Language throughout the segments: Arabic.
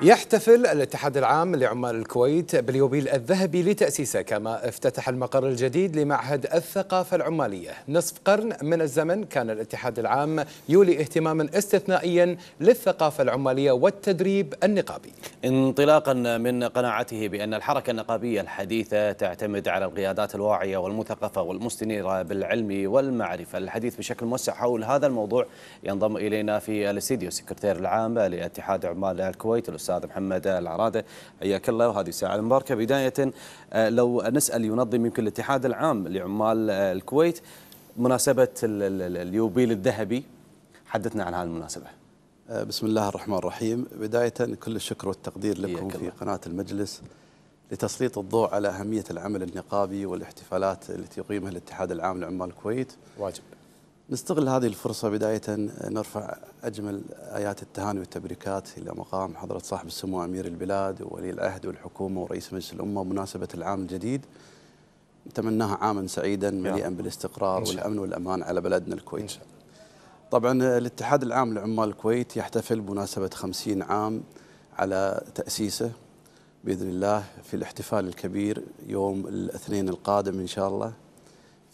يحتفل الاتحاد العام لعمال الكويت باليوبيل الذهبي لتأسيسه كما افتتح المقر الجديد لمعهد الثقافة العمالية نصف قرن من الزمن كان الاتحاد العام يولي اهتماما استثنائيا للثقافة العمالية والتدريب النقابي انطلاقا من قناعته بأن الحركة النقابية الحديثة تعتمد على القيادات الواعية والمثقفة والمستنيرة بالعلم والمعرفة الحديث بشكل موسع حول هذا الموضوع ينضم إلينا في الاستديو السكرتير العام لاتحاد عمال الكويت الاستاذ محمد العراده حياك الله وهذه الساعه المباركه بدايه آه، لو نسال ينظم يمكن الاتحاد العام لعمال آه، الكويت مناسبه اليوبيل الذهبي حدثنا عن هذه المناسبه آه، بسم الله الرحمن الرحيم بدايه كل الشكر والتقدير لكم في قناه المجلس لتسليط الضوء على أهمية العمل النقابي والاحتفالات التي يقيمها الاتحاد العام لعمال الكويت واجب نستغل هذه الفرصة بداية نرفع أجمل آيات التهاني والتبريكات إلى مقام حضرة صاحب السمو أمير البلاد وولي العهد والحكومة ورئيس مجلس الأمة بمناسبة العام الجديد نتمناها عاما سعيدا مليئا بالاستقرار والأمن والأمان على بلدنا الكويت طبعا الاتحاد العام لعمال الكويت يحتفل بمناسبة خمسين عام على تأسيسه بإذن الله في الاحتفال الكبير يوم الاثنين القادم إن شاء الله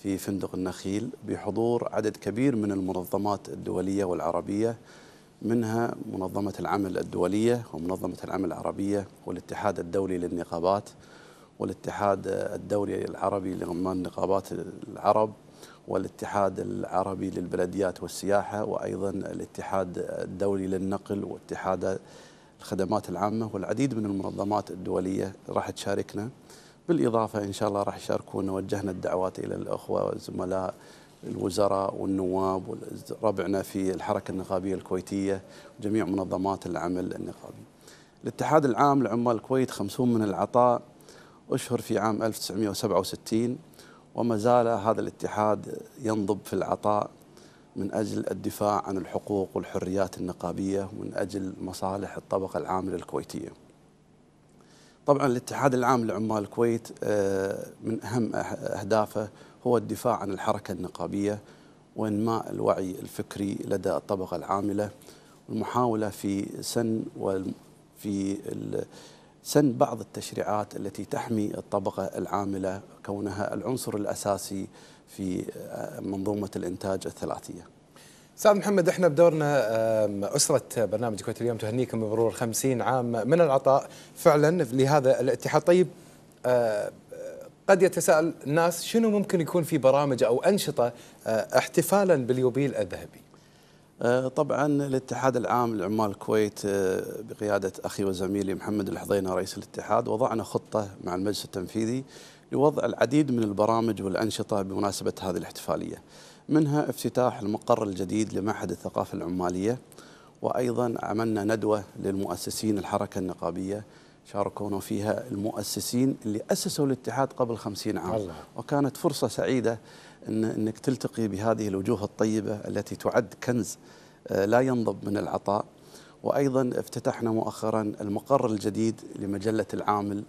في فندق النخيل بحضور عدد كبير من المنظمات الدولية والعربية منها منظمة العمل الدولية ومنظمة العمل العربية والاتحاد الدولي للنقابات والاتحاد الدولي العربي لغمان نقابات العرب والاتحاد العربي للبلديات والسياحة وأيضا الاتحاد الدولي للنقل واتحاد الخدمات العامة والعديد من المنظمات الدولية راح تشاركنا بالإضافة إن شاء الله راح يشاركونا وجهنا الدعوات إلى الأخوة والزملاء الوزراء والنواب وربعنا في الحركة النقابية الكويتية وجميع منظمات العمل النقابي الاتحاد العام لعمال الكويت خمسون من العطاء أشهر في عام 1967 وما زال هذا الاتحاد ينضب في العطاء من أجل الدفاع عن الحقوق والحريات النقابية ومن أجل مصالح الطبقة العاملة الكويتية طبعا الاتحاد العام لعمال الكويت آه، من اهم أه-، اهدافه هو الدفاع عن الحركه النقابيه وانماء الوعي الفكري لدى الطبقه العامله والمحاوله في سن وفي سن بعض التشريعات التي تحمي الطبقه العامله كونها العنصر الاساسي في آه، منظومه الانتاج الثلاثيه. استاذ محمد احنا بدورنا اسره برنامج كويت اليوم تهنيكم بمرور 50 عام من العطاء فعلا لهذا الاتحاد طيب آه، قد يتساءل الناس شنو ممكن يكون في برامج او انشطه آه، احتفالا باليوبيل الذهبي آه، طبعا الاتحاد العام لعمال الكويت بقياده اخي وزميلي محمد الحضينه رئيس الاتحاد وضعنا خطه مع المجلس التنفيذي لوضع العديد من البرامج والانشطه بمناسبه هذه الاحتفاليه. منها افتتاح المقر الجديد لمعهد الثقافة العمالية وأيضا عملنا ندوة للمؤسسين الحركة النقابية شاركونا فيها المؤسسين اللي أسسوا الاتحاد قبل خمسين عام الله. وكانت فرصة سعيدة إن أنك تلتقي بهذه الوجوه الطيبة التي تعد كنز آه، لا ينضب من العطاء وأيضا افتتحنا مؤخرا المقر الجديد لمجلة العامل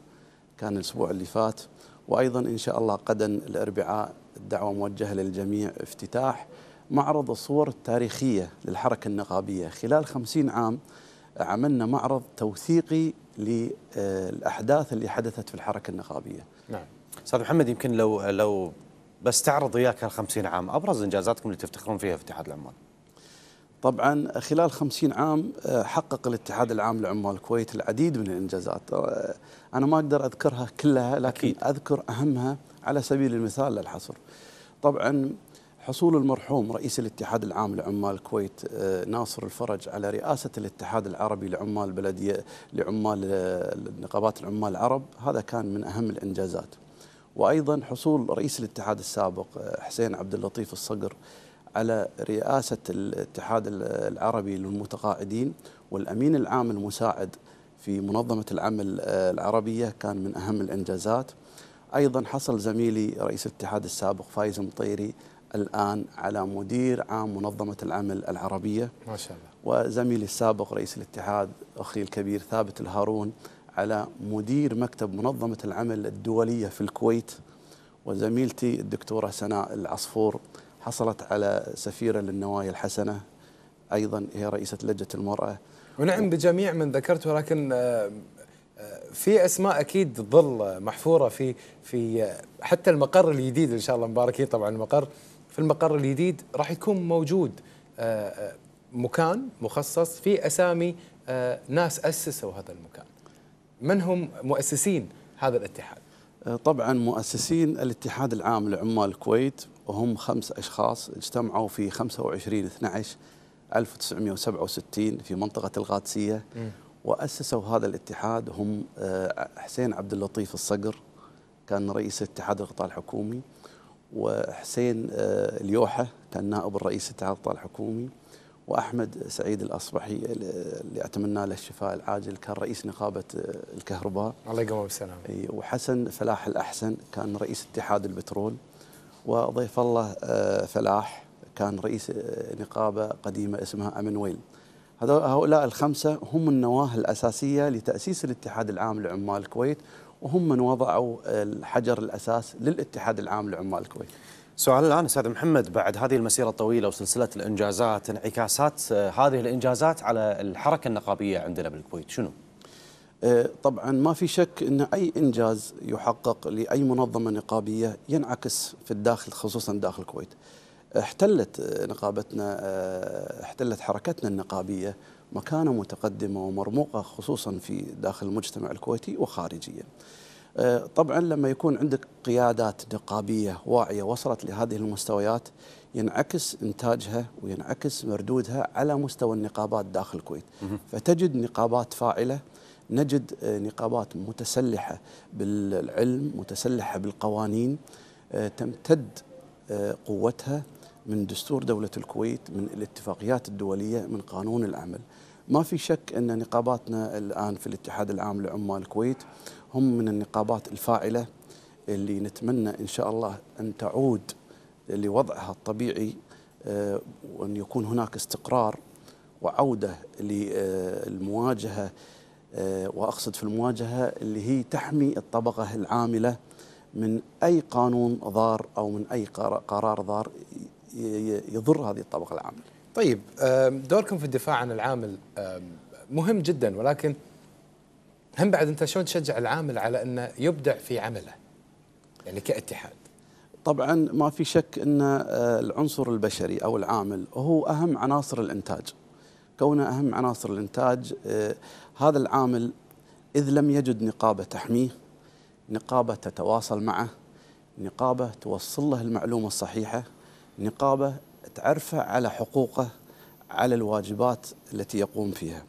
كان الأسبوع اللي فات وأيضا إن شاء الله غدا الأربعاء الدعوة موجهة للجميع افتتاح معرض الصور التاريخية للحركة النقابية خلال خمسين عام عملنا معرض توثيقي للأحداث اللي حدثت في الحركة النقابية نعم أستاذ محمد يمكن لو لو بس تعرض إياك هالخمسين عام أبرز إنجازاتكم اللي تفتخرون فيها في اتحاد العمال طبعا خلال خمسين عام آه، حقق الاتحاد العام لعمال الكويت العديد من الإنجازات آه، أنا ما أقدر أذكرها كلها لكن أكيد. أذكر أهمها على سبيل المثال للحصر طبعا حصول المرحوم رئيس الاتحاد العام لعمال الكويت آه، ناصر الفرج على رئاسة الاتحاد العربي لعمال بلدية لعمال نقابات العمال العرب هذا كان من أهم الإنجازات وأيضا حصول رئيس الاتحاد السابق آه، حسين عبد اللطيف الصقر على رئاسة الاتحاد العربي للمتقاعدين والأمين العام المساعد في منظمة العمل آه، العربية كان من أهم الإنجازات أيضا حصل زميلي رئيس الاتحاد السابق فايز مطيري الآن على مدير عام منظمة العمل العربية ما شاء الله وزميلي السابق رئيس الاتحاد أخي الكبير ثابت الهارون على مدير مكتب منظمة العمل الدولية في الكويت وزميلتي الدكتورة سناء العصفور حصلت على سفيرة للنوايا الحسنة أيضا هي رئيسة لجنة المرأة ونعم بجميع من ذكرت ولكن آه، في اسماء اكيد تظل محفوره في في حتى المقر الجديد ان شاء الله مباركين طبعا المقر في المقر الجديد راح يكون موجود آه، آه، مكان مخصص في اسامي آه، ناس اسسوا هذا المكان. من هم مؤسسين هذا الاتحاد؟ طبعا مؤسسين الاتحاد العام لعمال الكويت وهم خمس اشخاص اجتمعوا في 25 12 1967 في منطقه القادسيه وأسسوا هذا الاتحاد هم آه، حسين عبد اللطيف الصقر كان رئيس اتحاد القطاع الحكومي وحسين آه، اليوحة كان نائب الرئيس اتحاد القطاع الحكومي وأحمد سعيد الأصبحي اللي أتمنى له الشفاء العاجل كان رئيس نقابة آه، الكهرباء الله يقومه بالسلامة وحسن فلاح الأحسن كان رئيس اتحاد البترول وضيف الله فلاح كان رئيس نقابة قديمة اسمها أمنويل هؤلاء الخمسة هم النواة الأساسية لتأسيس الاتحاد العام لعمال الكويت وهم من وضعوا الحجر الأساس للاتحاد العام لعمال الكويت سؤال الآن أستاذ محمد بعد هذه المسيرة الطويلة وسلسلة الإنجازات انعكاسات آه، هذه الإنجازات على الحركة النقابية عندنا بالكويت شنو؟ آه، طبعا ما في شك ان اي انجاز يحقق لاي منظمه نقابيه ينعكس في الداخل خصوصا داخل الكويت. احتلت آه، نقابتنا آه، احتلت حركتنا النقابية مكانة متقدمة ومرموقة خصوصا في داخل المجتمع الكويتي وخارجيا آه، طبعا لما يكون عندك قيادات نقابية واعية وصلت لهذه المستويات ينعكس إنتاجها وينعكس مردودها على مستوى النقابات داخل الكويت فتجد نقابات فاعلة نجد نقابات متسلحة بالعلم متسلحة بالقوانين تمتد قوتها من دستور دولة الكويت من الاتفاقيات الدولية من قانون العمل ما في شك أن نقاباتنا الآن في الاتحاد العام لعمال الكويت هم من النقابات الفاعلة اللي نتمنى إن شاء الله أن تعود لوضعها الطبيعي آه، وأن يكون هناك استقرار وعودة للمواجهة آه، وأقصد في المواجهة اللي هي تحمي الطبقة العاملة من أي قانون ضار أو من أي قرار ضار يضر هذه الطبقه العامله. طيب دوركم في الدفاع عن العامل مهم جدا ولكن هم بعد انت شلون تشجع العامل على انه يبدع في عمله؟ يعني كاتحاد. طبعا ما في شك ان آه، العنصر البشري او العامل هو اهم عناصر الانتاج. كونه اهم عناصر الانتاج آه، هذا العامل اذ لم يجد نقابه تحميه، نقابه تتواصل معه، نقابه توصل له المعلومه الصحيحه نقابه تعرفه على حقوقه على الواجبات التي يقوم فيها.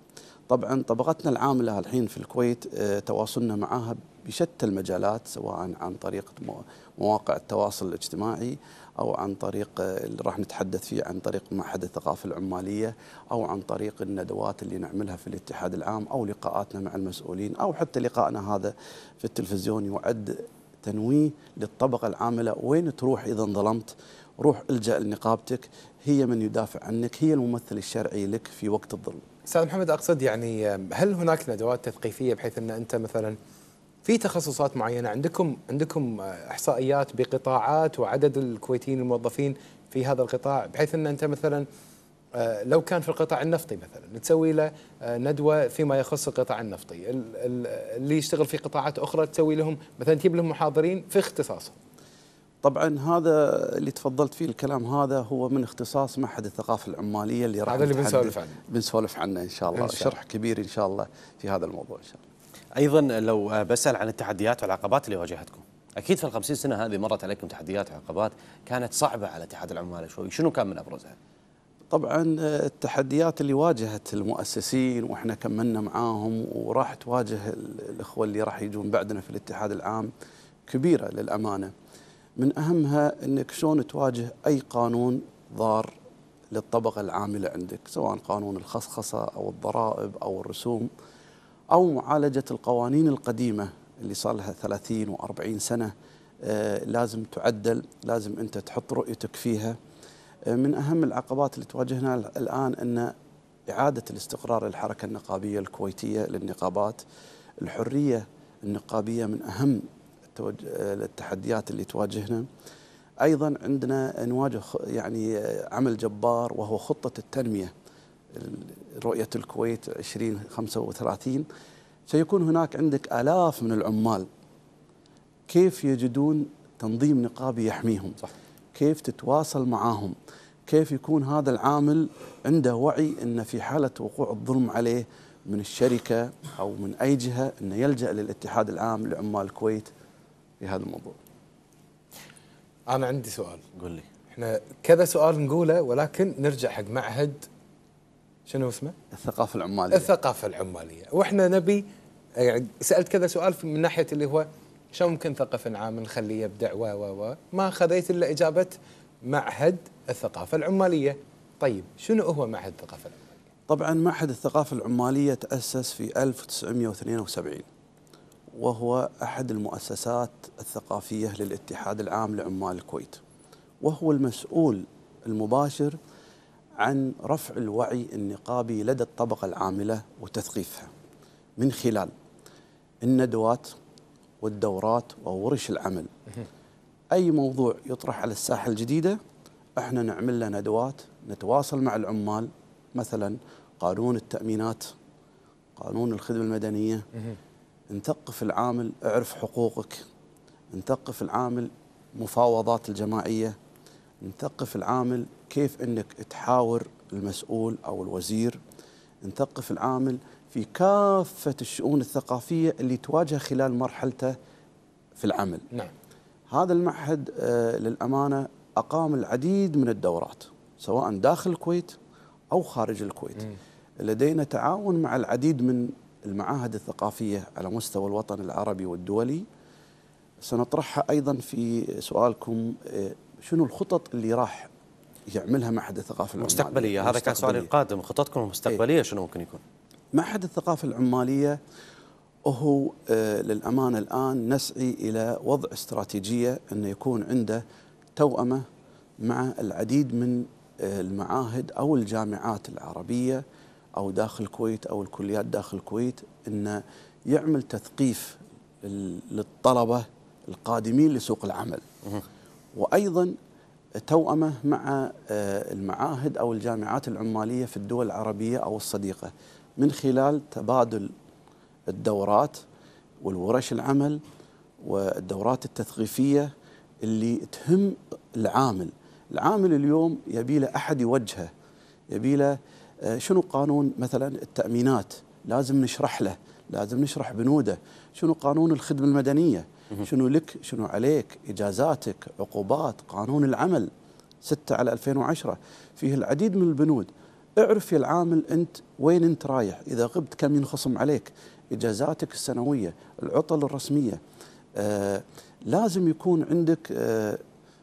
طبعا طبقتنا العامله الحين في الكويت آه، تواصلنا معها بشتى المجالات سواء عن طريق مواقع التواصل الاجتماعي او عن طريق آه، اللي راح نتحدث فيه عن طريق معهد الثقافه العماليه او عن طريق الندوات اللي نعملها في الاتحاد العام او لقاءاتنا مع المسؤولين او حتى لقائنا هذا في التلفزيون يعد تنويه للطبقه العامله وين تروح اذا انظلمت روح الجا لنقابتك هي من يدافع عنك هي الممثل الشرعي لك في وقت الظلم استاذ محمد اقصد يعني هل هناك ندوات تثقيفيه بحيث ان انت مثلا في تخصصات معينه عندكم عندكم احصائيات بقطاعات وعدد الكويتيين الموظفين في هذا القطاع بحيث ان انت مثلا آه، لو كان في القطاع النفطي مثلا تسوي له آه، ندوه فيما يخص القطاع النفطي اللي يشتغل في قطاعات اخرى تسوي لهم مثلا تجيب لهم محاضرين في اختصاصهم طبعا هذا اللي تفضلت فيه الكلام هذا هو من اختصاص معهد الثقافه العماليه اللي راح هذا اللي بنسولف عنه بنسولف عنه ان شاء الله إن شاء. شرح كبير ان شاء الله في هذا الموضوع ان شاء الله ايضا لو بسال عن التحديات والعقبات اللي واجهتكم اكيد في ال سنه هذه مرت عليكم تحديات وعقبات كانت صعبه على اتحاد العمال شوي شنو كان من ابرزها طبعا التحديات اللي واجهت المؤسسين واحنا كملنا معاهم وراح تواجه الاخوه اللي راح يجون بعدنا في الاتحاد العام كبيره للامانه من أهمها أنك شلون تواجه أي قانون ضار للطبقة العاملة عندك سواء قانون الخصخصة أو الضرائب أو الرسوم أو معالجة القوانين القديمة اللي صار لها 30 و40 سنة آه، لازم تعدل لازم أنت تحط رؤيتك فيها آه، من أهم العقبات اللي تواجهنا الآن أن إعادة الاستقرار للحركة النقابية الكويتية للنقابات الحرية النقابية من أهم التحديات اللي تواجهنا ايضا عندنا نواجه يعني آه، عمل جبار وهو خطه التنميه رؤيه الكويت 2035 سيكون هناك عندك الاف من العمال كيف يجدون تنظيم نقابي يحميهم صح. كيف تتواصل معاهم كيف يكون هذا العامل عنده وعي ان في حاله وقوع الظلم عليه من الشركه او من اي جهه انه يلجا للاتحاد العام لعمال الكويت في هذا الموضوع انا عندي سؤال قول لي احنا كذا سؤال نقوله ولكن نرجع حق معهد شنو اسمه؟ الثقافه العماليه الثقافه العماليه واحنا نبي يعني سالت كذا سؤال من ناحيه اللي هو شو ممكن ثقافه عام نخليه يبدع و و و ما خذيت الا اجابه معهد الثقافه العماليه طيب شنو هو معهد الثقافه العماليه؟ طبعا معهد الثقافه العماليه تاسس في 1972 وهو أحد المؤسسات الثقافية للاتحاد العام لعمال الكويت وهو المسؤول المباشر عن رفع الوعي النقابي لدى الطبقة العاملة وتثقيفها من خلال الندوات والدورات وورش العمل أي موضوع يطرح على الساحة الجديدة احنا نعمل له ندوات نتواصل مع العمال مثلا قانون التأمينات قانون الخدمة المدنية نثقف العامل اعرف حقوقك نثقف العامل مفاوضات الجماعية نثقف العامل كيف أنك تحاور المسؤول أو الوزير نثقف العامل في كافة الشؤون الثقافية اللي تواجه خلال مرحلته في العمل نعم. هذا المعهد آه، للأمانة أقام العديد من الدورات سواء داخل الكويت أو خارج الكويت م. لدينا تعاون مع العديد من المعاهد الثقافية على مستوى الوطن العربي والدولي سنطرحها أيضا في سؤالكم آه، شنو الخطط اللي راح يعملها معهد الثقافة العمالية مستقبلية هذا كان سؤالي القادم خططكم المستقبلية إيه. شنو ممكن يكون معهد الثقافة العمالية وهو آه، آه، للأمانة الآن نسعي إلى وضع استراتيجية أنه يكون عنده توأمة مع العديد من المعاهد أو الجامعات العربية أو داخل الكويت أو الكليات داخل الكويت أنه يعمل تثقيف للطلبة القادمين لسوق العمل وأيضا توأمه مع آه، المعاهد أو الجامعات العمالية في الدول العربية أو الصديقة من خلال تبادل الدورات والورش العمل والدورات التثقيفية اللي تهم العامل العامل اليوم يبي له أحد يوجهه يبي له آه، شنو قانون مثلا التامينات لازم نشرح له لازم نشرح بنوده شنو قانون الخدمه المدنيه شنو لك شنو عليك اجازاتك عقوبات قانون العمل 6 على 2010 فيه العديد من البنود اعرف يا العامل انت وين انت رايح اذا غبت كم ينخصم عليك اجازاتك السنويه العطل الرسميه آه لازم يكون عندك آه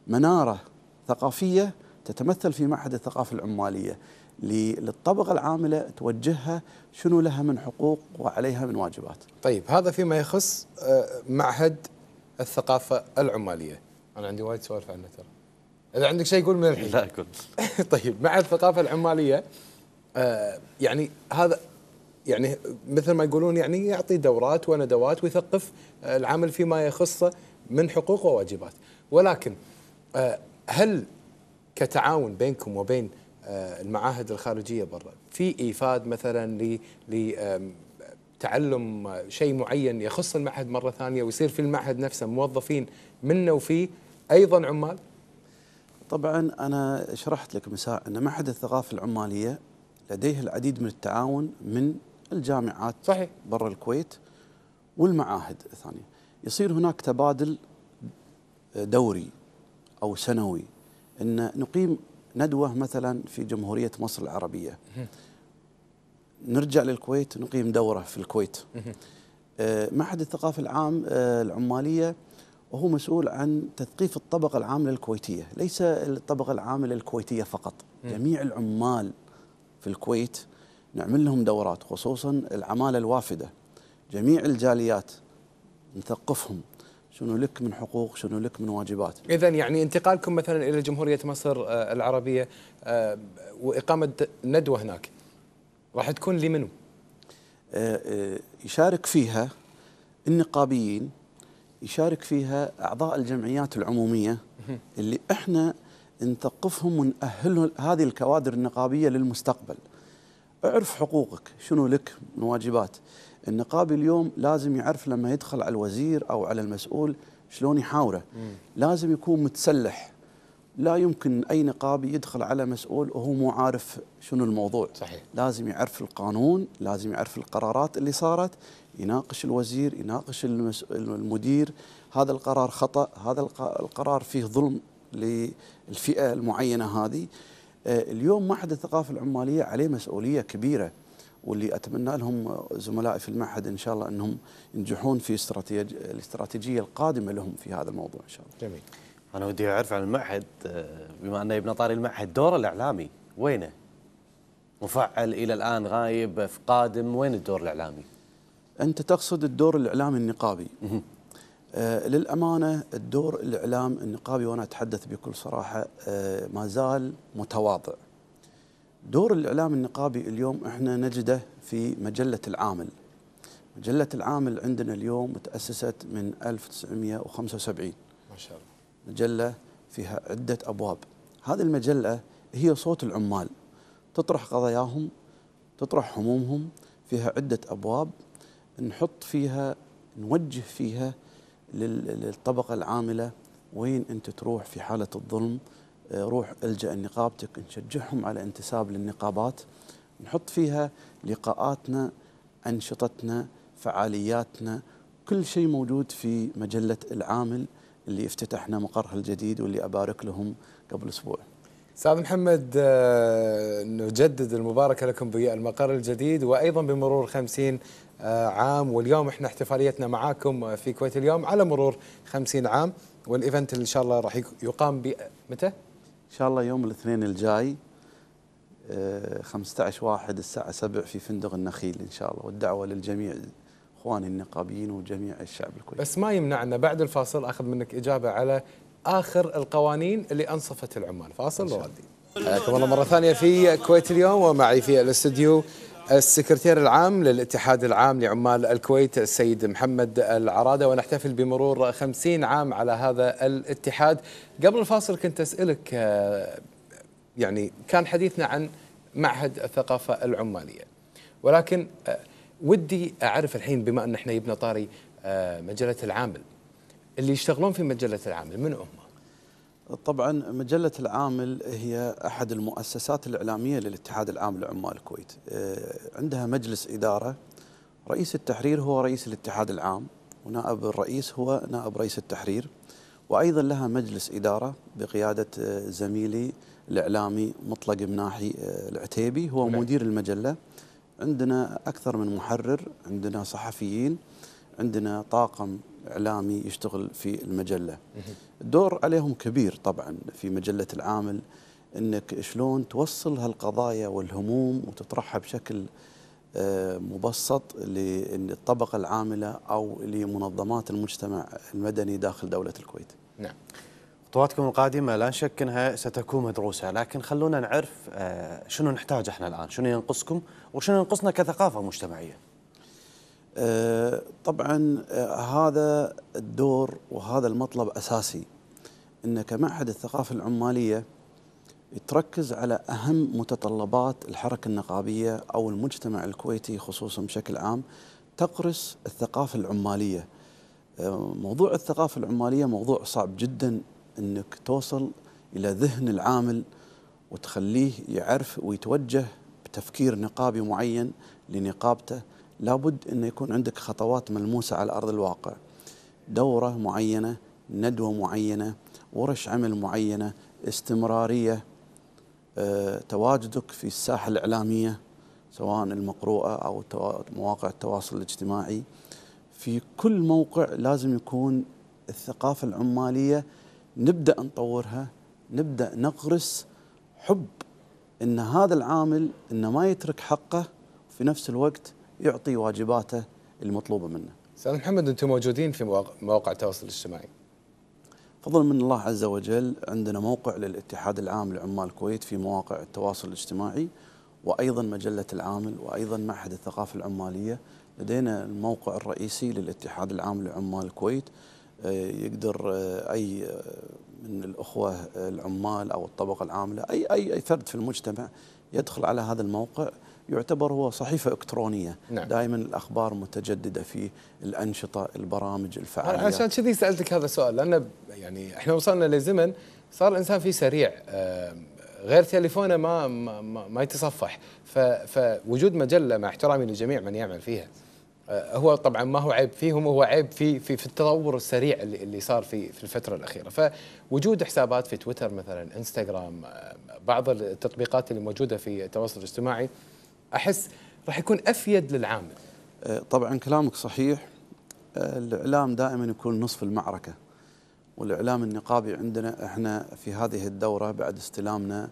مناره ثقافيه تتمثل في معهد الثقافه العماليه للطبقة العاملة توجهها شنو لها من حقوق وعليها من واجبات طيب هذا فيما يخص آه، معهد الثقافة العمالية أنا عندي وايد سوالف عنه ترى إذا عندك شيء قول من الحين لا قول. طيب معهد الثقافة العمالية آه، يعني هذا يعني مثل ما يقولون يعني يعطي دورات وندوات ويثقف آه، العمل فيما يخصه من حقوق وواجبات ولكن هل كتعاون بينكم وبين آه، المعاهد الخارجيه برا في ايفاد مثلا لتعلم شيء معين يخص المعهد مره ثانيه ويصير في المعهد نفسه موظفين منه وفيه ايضا عمال طبعا انا شرحت لك مساء ان معهد الثقافه العماليه لديه العديد من التعاون من الجامعات صحيح برا الكويت والمعاهد الثانيه يصير هناك تبادل دوري او سنوي ان نقيم ندوة مثلا في جمهورية مصر العربية نرجع للكويت نقيم دورة في الكويت آه، معهد الثقافة العام آه، العمالية وهو مسؤول عن تثقيف الطبقة العاملة الكويتية ليس الطبقة العاملة الكويتية فقط جميع العمال في الكويت نعمل لهم دورات خصوصا العمالة الوافدة جميع الجاليات نثقفهم شنو لك من حقوق شنو لك من واجبات اذا يعني انتقالكم مثلا الى جمهوريه مصر آه، العربيه آه، واقامه ندوه هناك راح تكون لمنو آه، يشارك فيها النقابيين يشارك فيها اعضاء الجمعيات العموميه اللي احنا نثقفهم ونأهلهم هذه الكوادر النقابيه للمستقبل اعرف حقوقك شنو لك من واجبات النقابي اليوم لازم يعرف لما يدخل على الوزير او على المسؤول شلون يحاوره لازم يكون متسلح لا يمكن اي نقابي يدخل على مسؤول وهو مو عارف شنو الموضوع صحيح. لازم يعرف القانون لازم يعرف القرارات اللي صارت يناقش الوزير يناقش المدير هذا القرار خطا هذا القرار فيه ظلم للفئه المعينه هذه آه، اليوم معهد الثقافه العماليه عليه مسؤوليه كبيره واللي اتمنى لهم زملائي في المعهد ان شاء الله انهم ينجحون في الاستراتيجيه القادمه لهم في هذا الموضوع ان شاء الله. جميل. انا ودي اعرف عن المعهد آه، بما انه ابن طاري المعهد دوره الاعلامي وينه؟ مفعل الى الان غايب في قادم وين الدور الاعلامي؟ انت تقصد الدور الاعلامي النقابي. آه للامانه الدور الاعلام النقابي وانا اتحدث بكل صراحه آه ما زال متواضع. دور الإعلام النقابي اليوم احنا نجده في مجلة العامل مجلة العامل عندنا اليوم تأسست من 1975 ما شاء الله مجلة فيها عدة أبواب هذه المجلة هي صوت العمال تطرح قضاياهم تطرح همومهم فيها عدة أبواب نحط فيها نوجه فيها للطبقة العاملة وين أنت تروح في حالة الظلم آه، روح الجا نقابتك نشجعهم على انتساب للنقابات نحط فيها لقاءاتنا انشطتنا فعالياتنا كل شيء موجود في مجله العامل اللي افتتحنا مقرها الجديد واللي ابارك لهم قبل اسبوع. استاذ محمد آه، نجدد المباركه لكم بالمقر الجديد وايضا بمرور 50 آه، عام واليوم احنا احتفاليتنا معاكم في كويت اليوم على مرور 50 عام والايفنت ان شاء الله راح يقام متى؟ ان شاء الله يوم الاثنين الجاي 15 آه، واحد الساعة 7 في فندق النخيل إن شاء الله والدعوة للجميع إخواني النقابيين وجميع الشعب الكويتي بس ما يمنعنا بعد الفاصل أخذ منك إجابة على آخر القوانين اللي أنصفت العمال فاصل وردي حياكم الله مرة ثانية في كويت اليوم ومعي في الاستديو السكرتير العام للاتحاد العام لعمال الكويت السيد محمد العرادة ونحتفل بمرور خمسين عام على هذا الاتحاد قبل الفاصل كنت أسألك آه، يعني كان حديثنا عن معهد الثقافة العمالية ولكن آه، ودي أعرف الحين بما أن احنا يبنى طاري آه، مجلة العامل اللي يشتغلون في مجلة العامل من هم؟ طبعا مجلة العامل هي أحد المؤسسات الإعلامية للاتحاد العام لعمال الكويت آه، عندها مجلس إدارة رئيس التحرير هو رئيس الاتحاد العام ونائب الرئيس هو نائب رئيس التحرير وأيضا لها مجلس إدارة بقيادة آه، زميلي الإعلامي مطلق مناحي آه، العتيبي هو نعم. مدير المجلة عندنا أكثر من محرر عندنا صحفيين عندنا طاقم إعلامي يشتغل في المجلة الدور عليهم كبير طبعا في مجلة العامل أنك شلون توصل هالقضايا والهموم وتطرحها بشكل آه، مبسط للطبقة العاملة أو لمنظمات المجتمع المدني داخل دولة الكويت نعم خطواتكم القادمة لا شك أنها ستكون مدروسة لكن خلونا نعرف آه، شنو نحتاج احنا الآن شنو ينقصكم وشنو ينقصنا كثقافة مجتمعية طبعا هذا الدور وهذا المطلب اساسي ان كمعهد الثقافه العماليه تركز على اهم متطلبات الحركه النقابيه او المجتمع الكويتي خصوصا بشكل عام تقرس الثقافه العماليه. موضوع الثقافه العماليه موضوع صعب جدا انك توصل الى ذهن العامل وتخليه يعرف ويتوجه بتفكير نقابي معين لنقابته لابد أن يكون عندك خطوات ملموسة على أرض الواقع دورة معينة ندوة معينة ورش عمل معينة استمرارية أه، تواجدك في الساحة الإعلامية سواء المقروءة أو مواقع التواصل الاجتماعي في كل موقع لازم يكون الثقافة العمالية نبدأ نطورها نبدأ نغرس حب أن هذا العامل أنه ما يترك حقه وفي نفس الوقت يعطي واجباته المطلوبه منه. استاذ محمد انتم موجودين في مواقع التواصل الاجتماعي. فضل من الله عز وجل عندنا موقع للاتحاد العام لعمال الكويت في مواقع التواصل الاجتماعي وايضا مجله العامل وايضا معهد الثقافه العماليه لدينا الموقع الرئيسي للاتحاد العام لعمال الكويت آه، يقدر آه، اي آه، من الاخوه العمال او الطبقه العامله اي اي فرد في المجتمع يدخل على هذا الموقع يعتبر هو صحيفة إلكترونية نعم. دائما الأخبار متجددة في الأنشطة البرامج الفعالية عشان كذي سألتك هذا السؤال لأن يعني إحنا وصلنا لزمن صار الإنسان فيه سريع غير تليفونه ما ما, ما يتصفح فوجود مجله مع احترامي لجميع من يعمل فيها آه، هو طبعا ما هو عيب فيهم هو عيب في في, في التطور السريع اللي, اللي صار في في الفتره الاخيره فوجود حسابات في تويتر مثلا انستغرام بعض التطبيقات اللي موجوده في التواصل الاجتماعي احس راح يكون افيد للعامل آه، طبعا كلامك صحيح آه، الاعلام دائما يكون نصف المعركه والاعلام النقابي عندنا احنا في هذه الدوره بعد استلامنا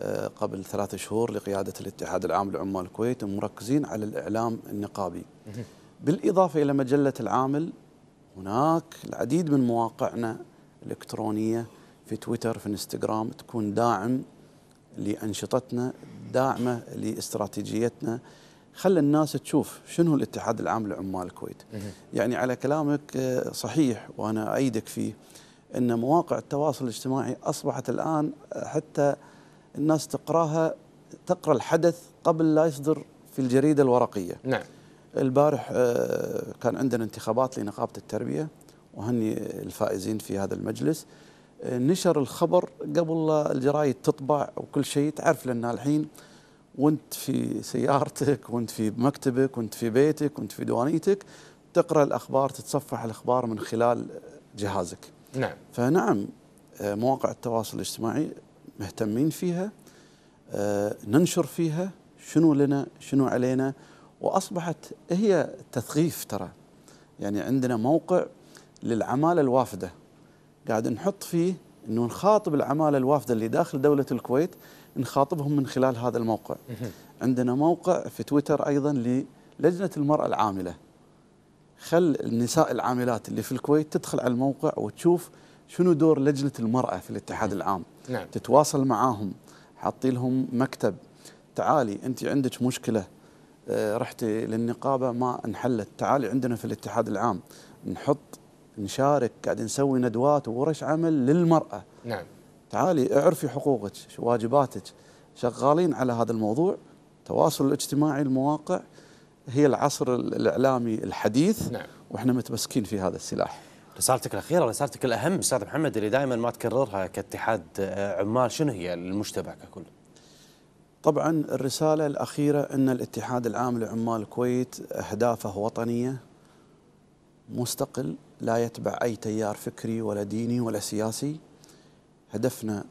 آه، قبل ثلاثة شهور لقيادة الاتحاد العام لعمال الكويت مركزين على الإعلام النقابي بالإضافة إلى مجلة العامل هناك العديد من مواقعنا الإلكترونية في تويتر في انستغرام تكون داعم لأنشطتنا داعمة لاستراتيجيتنا خلى الناس تشوف شنو الاتحاد العام لعمال الكويت يعني على كلامك آه، صحيح وأنا أيدك فيه أن مواقع التواصل الاجتماعي أصبحت الآن آه، حتى الناس تقراها تقرأ الحدث قبل لا يصدر في الجريدة الورقية نعم البارح آه، كان عندنا انتخابات لنقابة التربية وهني الفائزين في هذا المجلس نشر الخبر قبل الجرايد تطبع وكل شيء تعرف لان الحين وانت في سيارتك وانت في مكتبك وانت في بيتك وانت في دوانيتك تقرا الاخبار تتصفح الاخبار من خلال جهازك نعم فنعم آه، مواقع التواصل الاجتماعي مهتمين فيها آه، ننشر فيها شنو لنا شنو علينا واصبحت هي تثقيف ترى يعني عندنا موقع للعماله الوافده قاعد نحط فيه انه نخاطب العماله الوافده اللي داخل دوله الكويت نخاطبهم من خلال هذا الموقع. عندنا موقع في تويتر ايضا للجنه المراه العامله. خل النساء العاملات اللي في الكويت تدخل على الموقع وتشوف شنو دور لجنه المراه في الاتحاد العام. نعم. تتواصل معاهم، حاطين لهم مكتب. تعالي انت عندك مشكله آه، رحتي للنقابه ما انحلت، تعالي عندنا في الاتحاد العام نحط نشارك قاعد نسوي ندوات وورش عمل للمرأة نعم تعالي اعرفي حقوقك واجباتك شغالين على هذا الموضوع التواصل الاجتماعي المواقع هي العصر الإعلامي الحديث نعم. وإحنا متمسكين في هذا السلاح رسالتك الأخيرة رسالتك الأهم أستاذ محمد اللي دائما ما تكررها كاتحاد آه، عمال شنو هي للمجتمع ككل طبعا الرسالة الأخيرة أن الاتحاد العام لعمال الكويت أهدافه وطنية مستقل لا يتبع أي تيار فكري ولا ديني ولا سياسي هدفنا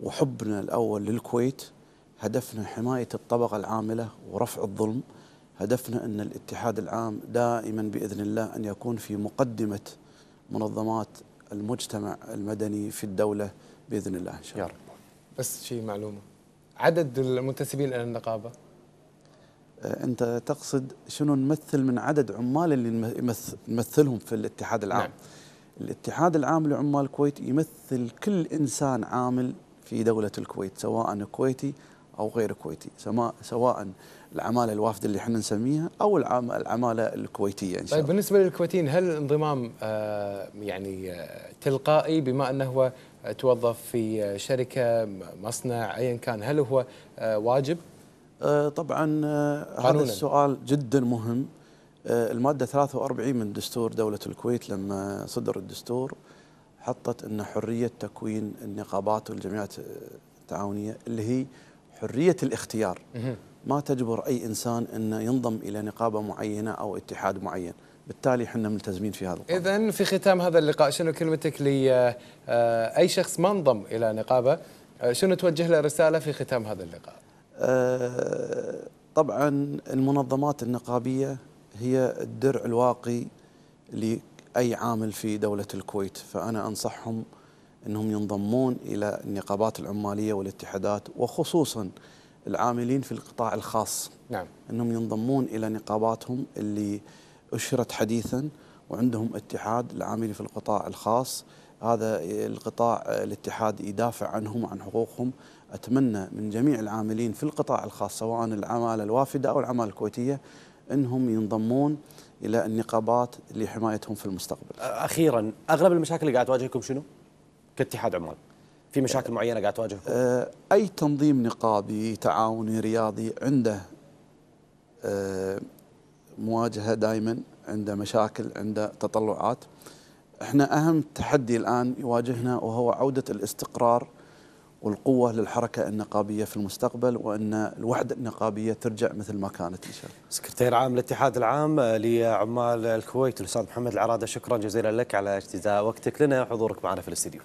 وحبنا الأول للكويت هدفنا حماية الطبقة العاملة ورفع الظلم هدفنا أن الاتحاد العام دائما بإذن الله أن يكون في مقدمة منظمات المجتمع المدني في الدولة بإذن الله إن شاء الله بس شيء معلومة عدد المنتسبين إلى النقابة آه، انت تقصد شنو نمثل من عدد عمال اللي نمثلهم في الاتحاد العام نعم. الاتحاد العام لعمال الكويت يمثل كل انسان عامل في دوله الكويت سواء كويتي او غير كويتي سواء العماله الوافده اللي احنا نسميها او العماله الكويتيه ان شاء طيب، الله. طيب بالنسبه للكويتيين هل الانضمام آه، يعني آه، تلقائي بما انه هو توظف في شركه مصنع ايا كان هل هو واجب آه، طبعا آه، هذا السؤال جدا مهم آه، المادة 43 من دستور دولة الكويت لما صدر الدستور حطت أن حرية تكوين النقابات والجمعيات التعاونية اللي هي حرية الاختيار ما تجبر أي إنسان أنه ينضم إلى نقابة معينة أو اتحاد معين بالتالي احنا ملتزمين في هذا القانون اذا في ختام هذا اللقاء شنو كلمتك لاي شخص ما انضم الى نقابه شنو توجه له رساله في ختام هذا اللقاء آه، طبعا المنظمات النقابية هي الدرع الواقي لأي عامل في دولة الكويت فأنا أنصحهم أنهم ينضمون إلى النقابات العمالية والاتحادات وخصوصا العاملين في القطاع الخاص نعم. أنهم ينضمون إلى نقاباتهم اللي أشرت حديثا وعندهم اتحاد العاملين في القطاع الخاص هذا القطاع الاتحاد يدافع عنهم وعن حقوقهم أتمنى من جميع العاملين في القطاع الخاص سواء العمالة الوافدة أو العمالة الكويتية أنهم ينضمون إلى النقابات لحمايتهم في المستقبل أخيرا أغلب المشاكل اللي قاعد تواجهكم شنو؟ كاتحاد عمال في مشاكل معينة قاعد تواجهكم؟ أي تنظيم نقابي تعاوني رياضي عنده مواجهة دائما عنده مشاكل عنده تطلعات احنا أهم تحدي الآن يواجهنا وهو عودة الاستقرار والقوة للحركة النقابية في المستقبل وأن الوحدة النقابية ترجع مثل ما كانت إن شاء الله سكرتير عام الاتحاد العام لعمال الكويت الأستاذ محمد العرادة شكرا جزيلا لك على اجتزاء وقتك لنا وحضورك معنا في الاستديو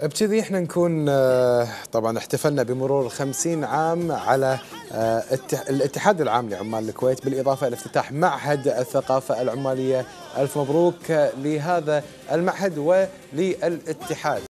ابتدي احنا نكون آه، طبعا احتفلنا بمرور 50 عام على آه، الاتحاد العام لعمال الكويت بالاضافه الى افتتاح معهد الثقافه العماليه الف مبروك لهذا المعهد وللاتحاد